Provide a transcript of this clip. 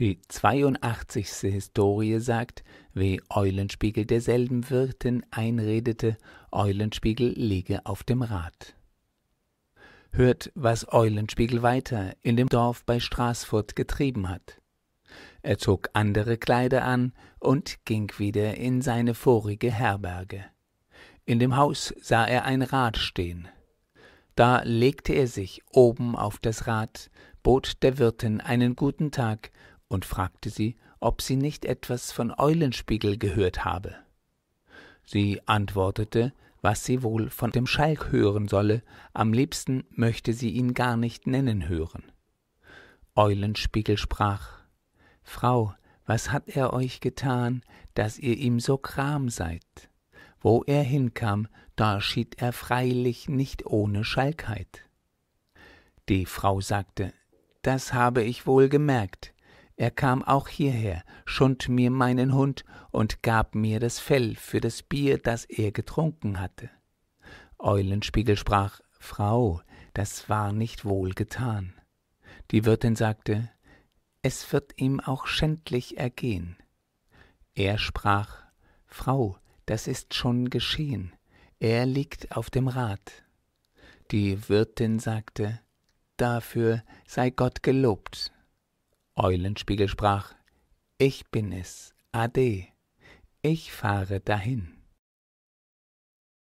Die 82. Historie sagt, wie Eulenspiegel derselben Wirtin einredete, Eulenspiegel liege auf dem Rad. Hört, was Eulenspiegel weiter in dem Dorf bei Straßfurt getrieben hat. Er zog andere Kleider an und ging wieder in seine vorige Herberge. In dem Haus sah er ein Rad stehen. Da legte er sich oben auf das Rad, bot der Wirtin einen guten Tag und fragte sie, ob sie nicht etwas von Eulenspiegel gehört habe. Sie antwortete, was sie wohl von dem Schalk hören solle, am liebsten möchte sie ihn gar nicht nennen hören. Eulenspiegel sprach Frau, was hat er euch getan, dass ihr ihm so kram seid? Wo er hinkam, da schied er freilich nicht ohne Schalkheit. Die Frau sagte, Das habe ich wohl gemerkt, er kam auch hierher, schund mir meinen Hund und gab mir das Fell für das Bier, das er getrunken hatte. Eulenspiegel sprach, Frau, das war nicht wohl getan. Die Wirtin sagte, es wird ihm auch schändlich ergehen. Er sprach, Frau, das ist schon geschehen, er liegt auf dem Rad. Die Wirtin sagte, dafür sei Gott gelobt. Eulenspiegel sprach Ich bin es, Ade, ich fahre dahin.